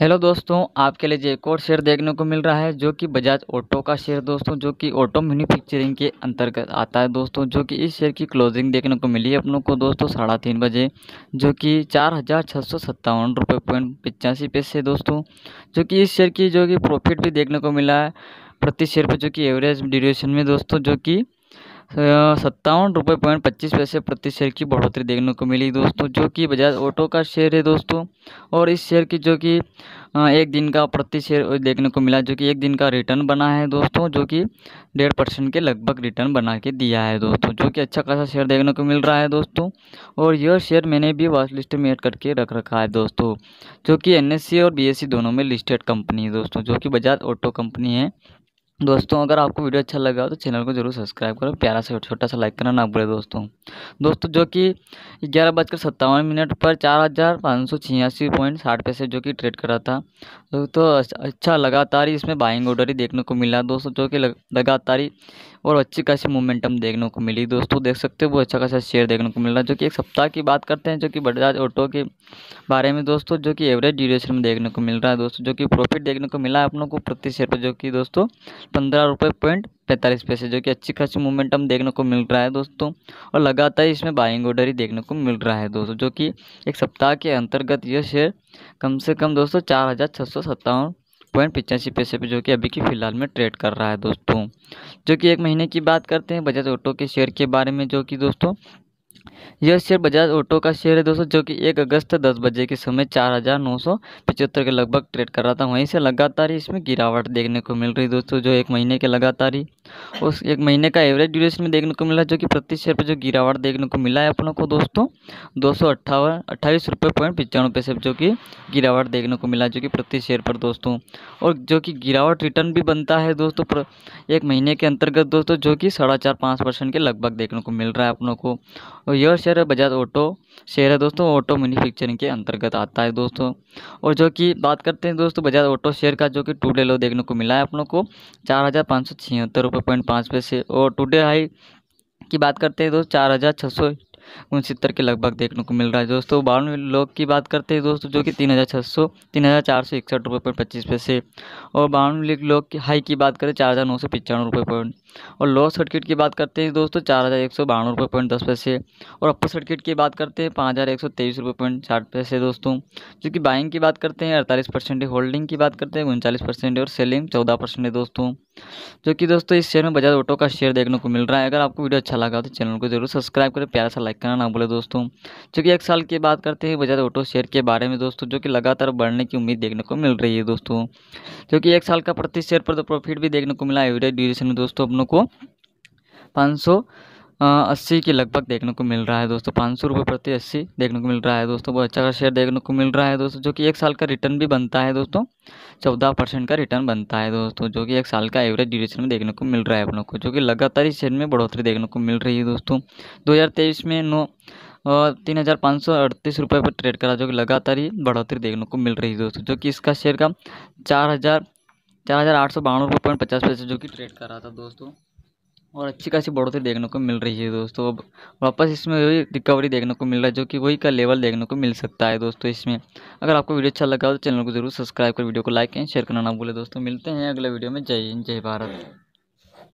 hello दोस्तों आपके लिए एक और शेयर देखने को मिल रहा है जो कि बजाज ऑटो का शेयर दोस्तों जो कि ऑटो मैन्युफैक्चरिंग के अंतर्गत आता है दोस्तों जो कि इस शेयर की क्लोजिंग देखने को मिली है अपनों को दोस्तों साढ़ा तीन बजे जो कि चार हज़ार छः सौ सत्तावन रुपये पॉइंट पचासी पैसे दोस्तों जो कि इस शेयर की जो कि प्रॉफिट भी देखने को मिला है प्रति शेयर पर जो कि एवरेज ड्यूरेशन में दोस्तों जो कि सत्तावन रुपये पॉइंट पच्चीस पैसे प्रति शेयर की बढ़ोतरी देखने को मिली दोस्तों जो कि बजाज ऑटो का शेयर है दोस्तों और इस शेयर की जो कि एक दिन का प्रति शेयर देखने को मिला जो कि एक दिन का रिटर्न बना है दोस्तों जो कि डेढ़ परसेंट के लगभग रिटर्न बना के दिया है दोस्तों जो कि अच्छा खासा शेयर देखने को मिल रहा है दोस्तों और यह शेयर मैंने भी वॉच लिस्ट में एड करके रख रखा है दोस्तों जो कि एन और बी दोनों में लिस्टेड कंपनी है दोस्तों जो कि बजाज ऑटो कंपनी है दोस्तों अगर आपको वीडियो अच्छा लगा तो चैनल को जरूर सब्सक्राइब करो प्यारा से छोटा सा लाइक करना ना भूलें दोस्तों दोस्तों जो कि ग्यारह बजकर सत्तावन मिनट पर चार हज़ार पाँच सौ छियासी पॉइंट साठ पैसे जो कि ट्रेड करा था तो अच्छा लगातार ही इसमें बाइंग ऑर्डर ही देखने को मिला दोस्तों जो कि लगातार ही और अच्छी खासी मोमेंटम देखने को मिली दोस्तों देख सकते हो वो अच्छा खासा शेयर देखने को मिल रहा है जो कि एक सप्ताह की बात करते हैं जो कि बजाज ऑटो के बारे में दोस्तों जो कि एवरेज ड्यूरेशन में देखने को मिल रहा है दोस्तों जो कि प्रॉफिट देखने को मिला है अपनों को प्रति शेयर पर जो कि दोस्तों पंद्रह रुपये पॉइंट पैंतालीस पैसे जो कि अच्छी खासी मोमेंटम देखने को मिल रहा है दोस्तों और लगातार इसमें बाइंग ऑर्डर ही देखने को मिल रहा है दोस्तों जो कि एक सप्ताह के अंतर्गत यह शेयर कम से कम दोस्तों चार हज़ार छः सौ सत्तावन पॉइंट पिचासी पैसे पर जो कि अभी की फ़िलहाल में ट्रेड कर रहा है दोस्तों जो कि एक महीने की बात करते हैं बजाज ऑटो के शेयर के बारे में जो कि दोस्तों यह शेयर बजाज ऑटो का शेयर है दोस्तों जो कि एक अगस्त दस बजे के समय चार हज़ार नौ सौ पचहत्तर के लगभग ट्रेड कर रहा था वहीं से लगातार ही इसमें गिरावट देखने को मिल रही दोस्तों जो एक महीने के लगातार ही उस एक महीने का एवरेज ड्यूरेशन में देखने को मिला जो कि प्रति शेयर पर जो गिरावट देखने को मिला है अपनों को दोस्तों दो सौ अट्ठावन अट्ठाईस रुपये पॉइंट पचानवे पैसे जो कि गिरावट देखने को मिला जो कि प्रति शेयर पर दोस्तों और जो कि गिरावट रिटर्न भी बनता है दोस्तों एक महीने के अंतर्गत दोस्तों जो कि साढ़ा चार पाँच परसेंट के लगभग देखने को मिल रहा है अपनों को और यह शेयर है बजाज ऑटो शेयर है दोस्तों ऑटो मैन्युफैक्चरिंग के अंतर्गत आता है दोस्तों और जो कि बात करते हैं दोस्तों बजाज ऑटो शेयर का जो कि टू डे लो देखने को मिला है अपनों को चार हज़ार पाँच सौ छिहत्तर रुपये दो पॉइंट पाँच पे से और टुडे हाई की बात करते हैं दोस्त चार हज़ार छः सौ उनसत्तर के लगभग देखने को मिल रहा है दोस्तों बावन लोग की बात करते हैं दोस्तों जो कि तीन हज़ार छः सौ तीन हज़ार चार सौ इकसठ रुपये पॉइंट पच्चीस पैसे और बावन लोग की हाई की बात करें चार हज़ार नौ सौ पचानवे रुपये पॉइंट और लोअर सर्किट की बात करते हैं दोस्तों चार हज़ार एक सौ बावन रुपये पॉइंट दस पैसे और अपर सर्किट की बात करते हैं पाँच हज़ार एक सौ तेईस रुपये पॉइंट साठ पैसे दोस्तों जो कि बाइंग की बात करते हैं अड़तालीस परसेंट होल्डिंग की बात करते हैं उनचालीस परसेंट और सेलिंग चौदह परसेंट है दोस्तों जो कि दोस्तों इस शेयर में बजाज ऑटो का शेयर देखने को मिल रहा है अगर आपको वीडियो अच्छा लगा तो चैनल को जरूर सब्सक्राइब करें प्यारा सा लाइक करना ना बोले दोस्तों कि एक साल की बात करते हैं बजाज ऑटो शेयर के बारे में दोस्तों जो कि लगातार बढ़ने की उम्मीद देखने को मिल रही है दोस्तों क्योंकि एक साल का प्रति शेयर पर तो प्रॉफिट भी देखने को मिला एवरेज ड्यूरेशन में दोस्तों अपनों को पाँच अस्सी के लगभग देखने को मिल रहा है दोस्तों पाँच सौ रुपये प्रति अस्सी देखने को मिल रहा है दोस्तों बहुत अच्छा का शेयर देखने को मिल रहा है दोस्तों जो कि एक साल का रिटर्न भी बनता है दोस्तों चौदह परसेंट का रिटर्न बनता है दोस्तों जो कि एक साल का एवरेज ड्यूरेशन में देखने को मिल रहा है अपनों को जो कि लगातार इस शेयर में बढ़ोतरी देखने को मिल रही है दोस्तों दो में नौ और तीन हज़ार पाँच सौ अड़तीस रुपये पर ट्रेड करा जो कि लगातार ही बढ़ोतरी देखने को मिल रही है दोस्तों जो कि इसका शेयर का चार हज़ार चार हज़ार आठ सौ बावन रुपये पॉइंट पचास पैसे जो कि ट्रेड कर रहा था दोस्तों और अच्छी खासी बढ़ोतरी देखने को मिल रही है दोस्तों अब वापस इसमें वही रिकवरी देखने को मिल रहा है जो कि वही का लेवल देखने को मिल सकता है दोस्तों इसमें अगर आपको वीडियो अच्छा लगा तो चैनल को जरूर सब्सक्राइब कर वीडियो को लाइक एंड शेयर करना ना भूलें दोस्तों मिलते हैं अगले वीडियो में जय हिंद जय भारत